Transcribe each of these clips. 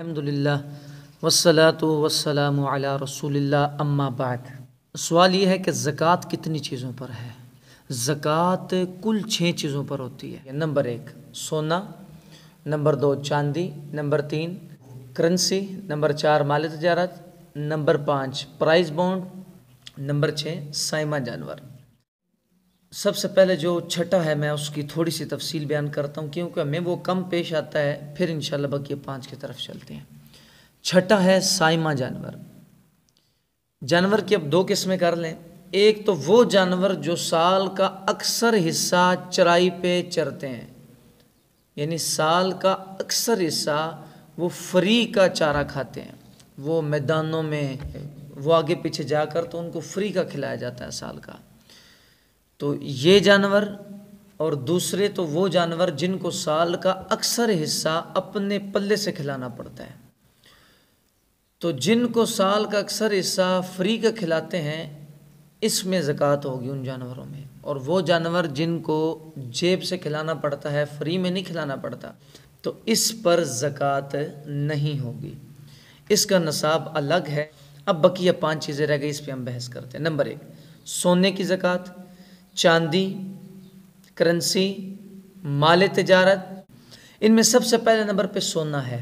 अल्हम्दुलिल्लाह वसलात वसलाम अला रसूलिल्लाह अम्मा बाद सवाल ये है कि ज़क़़त कितनी चीज़ों पर है ज़क़़त कुल छः चीज़ों पर होती है नंबर एक सोना नंबर दो चांदी नंबर तीन करेंसी नंबर चार माल तजारत नंबर पाँच प्राइस बॉन्ड नंबर छः साइमा जानवर सबसे पहले जो छठा है मैं उसकी थोड़ी सी तफसील बयान करता हूँ क्योंकि हमें वो कम पेश आता है फिर इन बकी पाँच की तरफ चलते हैं छठा है साइमा जानवर जानवर की अब दो किस्में कर लें एक तो वो जानवर जो साल का अक्सर हिस्सा चराई पे चरते हैं यानी साल का अक्सर हिस्सा वो फ्री का चारा खाते हैं वो मैदानों में वो आगे पीछे जाकर तो उनको फ्री का खिलाया जाता है साल का तो ये जानवर और दूसरे तो वो जानवर जिनको साल का अक्सर हिस्सा अपने पल्ले से खिलाना पड़ता है तो जिनको साल का अक्सर हिस्सा फ्री का खिलाते हैं इसमें ज़क़़त होगी उन जानवरों में और वो जानवर जिनको जेब से खिलाना पड़ता है फ्री में नहीं खिलाना पड़ता तो इस पर ज़क़़त नहीं होगी इसका नसाब अलग है अब बकिया पांच चीज़ें रह गई इस पर हम बहस करते हैं नंबर एक सोने की ज़क़़त चांदी करेंसी माल तजारत इनमें सबसे पहले नंबर पे सोना है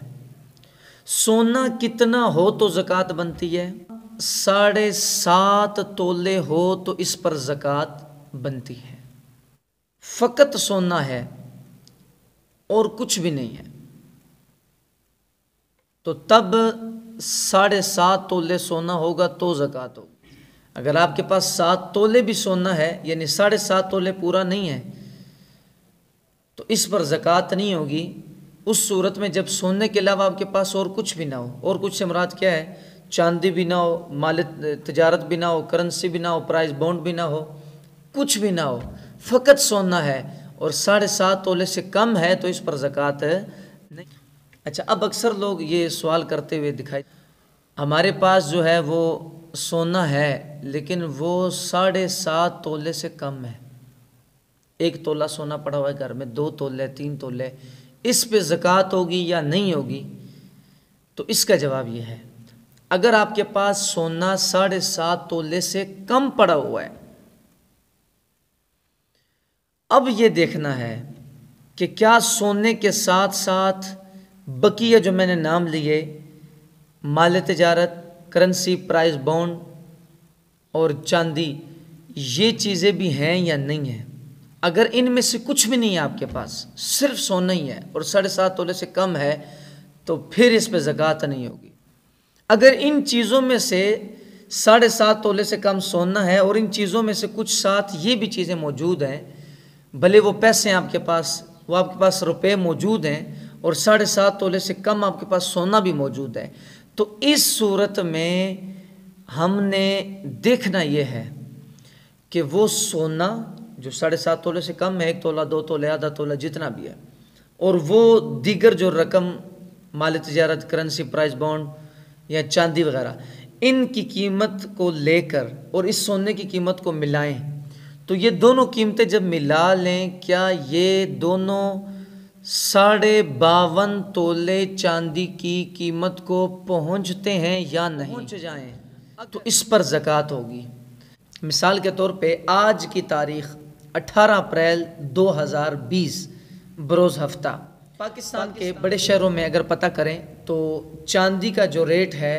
सोना कितना हो तो ज़क़़त बनती है साढ़े सात तोले हो तो इस पर ज़क़़त बनती है फ़कत सोना है और कुछ भी नहीं है तो तब साढ़े सात तोले सोना होगा तो ज़क़़त होगी अगर आपके पास सात तोले भी सोना है यानी साढ़े सात तोले पूरा नहीं है तो इस पर ज़क़़त नहीं होगी उस सूरत में जब सोने के अलावा आपके पास और कुछ भी ना हो और कुछ से क्या है चांदी भी ना हो माल तजारत भी ना हो करेंसी भी ना हो प्राइस बॉन्ड भी ना हो कुछ भी ना हो फ़कत सोना है और साढ़े सात तोले से कम है तो इस पर ज़क़़त नहीं अच्छा अब अक्सर लोग ये सवाल करते हुए दिखाई हमारे पास जो है वो सोना है लेकिन वो साढ़े सात तोले से कम है एक तोला सोना पड़ा हुआ है घर में दो तोले तीन तोले इस पे ज़क़़त होगी या नहीं होगी तो इसका जवाब ये है अगर आपके पास सोना साढ़े सात तोले से कम पड़ा हुआ है अब ये देखना है कि क्या सोने के साथ साथ बकिया जो मैंने नाम लिए माल तजारत करेंसी प्राइस बॉन्ड और चांदी ये चीज़ें भी हैं या नहीं हैं अगर इनमें से कुछ भी नहीं है आपके पास सिर्फ सोना ही है और साढ़े सात तोले से कम है तो फिर इस पर जक़ात नहीं होगी अगर इन चीज़ों में से साढ़े सात तोले से कम सोना है और इन चीज़ों में से कुछ साथ ये भी चीज़ें मौजूद हैं भले वो पैसे हैं आपके पास वो आपके पास रुपये मौजूद हैं और साढ़े सात तोले से कम आपके पास सोना भी मौजूद है तो इस सूरत में हमने देखना यह है कि वो सोना जो साढ़े सात तोले से कम है एक तोला दो तोले आधा तोला जितना भी है और वो दीगर जो रकम माल तजारत करेंसी प्राइस बॉन्ड या चांदी वगैरह इनकी कीमत को लेकर और इस सोने की कीमत को मिलाएं तो ये दोनों कीमतें जब मिला लें क्या ये दोनों साढ़े बावन तोले चांदी की कीमत को पहुंचते हैं या नहीं पहुंच जाए तो इस पर ज़क़़त होगी मिसाल के तौर पे आज की तारीख 18 अप्रैल 2020 बरोज़ हफ्ता पाकिस्तान के बड़े शहरों में अगर पता करें तो चांदी का जो रेट है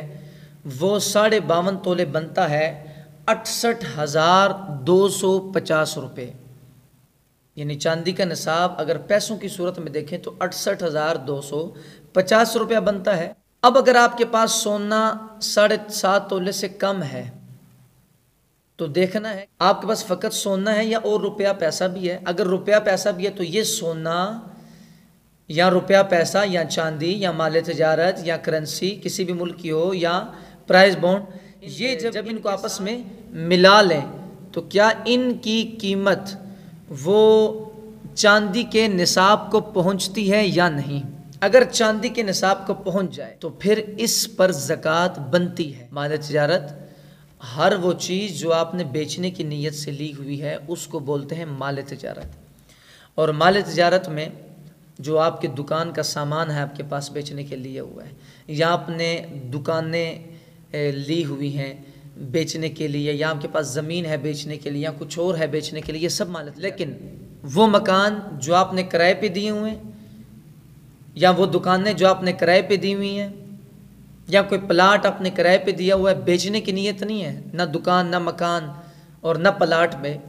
वो साढ़े बावन तोले बनता है अठसठ हज़ार दो सौ पचास रुपये यानी चांदी का निसाब अगर पैसों की सूरत में देखें तो अड़सठ हज़ार दो सौ पचास रुपया बनता है अब अगर आपके पास सोना साढ़े सात तोले से कम है तो देखना है आपके पास फ़कत सोना है या और रुपया पैसा भी है अगर रुपया पैसा भी है तो ये सोना या रुपया पैसा या चांदी या माल तजारत या करेंसी किसी भी मुल्क की हो या प्राइस बॉन्ड ये जब, जब इनको आपस में मिला लें तो क्या इनकी कीमत वो चांदी के निसाब को पहुंचती है या नहीं अगर चांदी के निसाब को पहुंच जाए तो फिर इस पर ज़क़़त बनती है माल तजारत हर वो चीज़ जो आपने बेचने की नीयत से ली हुई है उसको बोलते हैं माल तजारत और माल तजारत में जो आपके दुकान का सामान है आपके पास बेचने के लिए हुआ है या आपने दुकानें ली हुई हैं बेचने के लिए या आपके पास ज़मीन है बेचने के लिए या कुछ और है बेचने के लिए ये सब मालत लेकिन वो मकान जो आपने किराए पे दिए हुए हैं या वो दुकानें जो आपने किराए पे दी हुई हैं या कोई प्लाट आपने किराए पे दिया हुआ है बेचने की नीयत नहीं है ना दुकान ना मकान और ना प्लाट में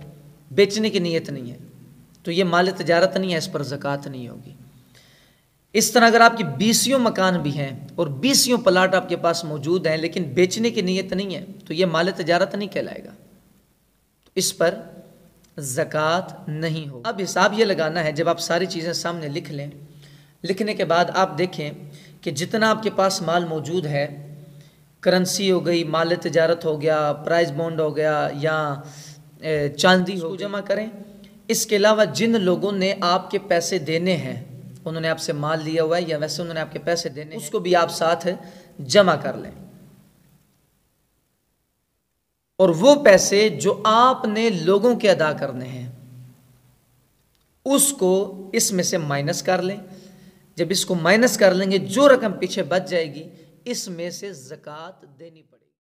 बेचने की नीयत नहीं है तो ये माल तजारत नहीं है इस पर ज़क़़त नहीं होगी इस तरह अगर आपकी बीसियों मकान भी हैं और बीसियों प्लाट आपके पास मौजूद हैं लेकिन बेचने की नीयत नहीं है तो ये माल तजारत नहीं कहलाएगा तो इस पर ज़क़़त नहीं हो अब हिसाब ये लगाना है जब आप सारी चीज़ें सामने लिख लें लिखने के बाद आप देखें कि जितना आपके पास माल मौजूद है करेंसी हो गई माल तजारत हो गया प्राइस बॉन्ड हो गया या चांदी हो जमा करें इसके अलावा जिन लोगों ने आपके पैसे देने हैं उन्होंने आपसे माल लिया हुआ है या वैसे उन्होंने आपके पैसे देने उसको भी आप साथ जमा कर लें और वो पैसे जो आपने लोगों के अदा करने हैं उसको इसमें से माइनस कर लें जब इसको माइनस कर लेंगे जो रकम पीछे बच जाएगी इसमें से ज़क़़त देनी पड़ेगी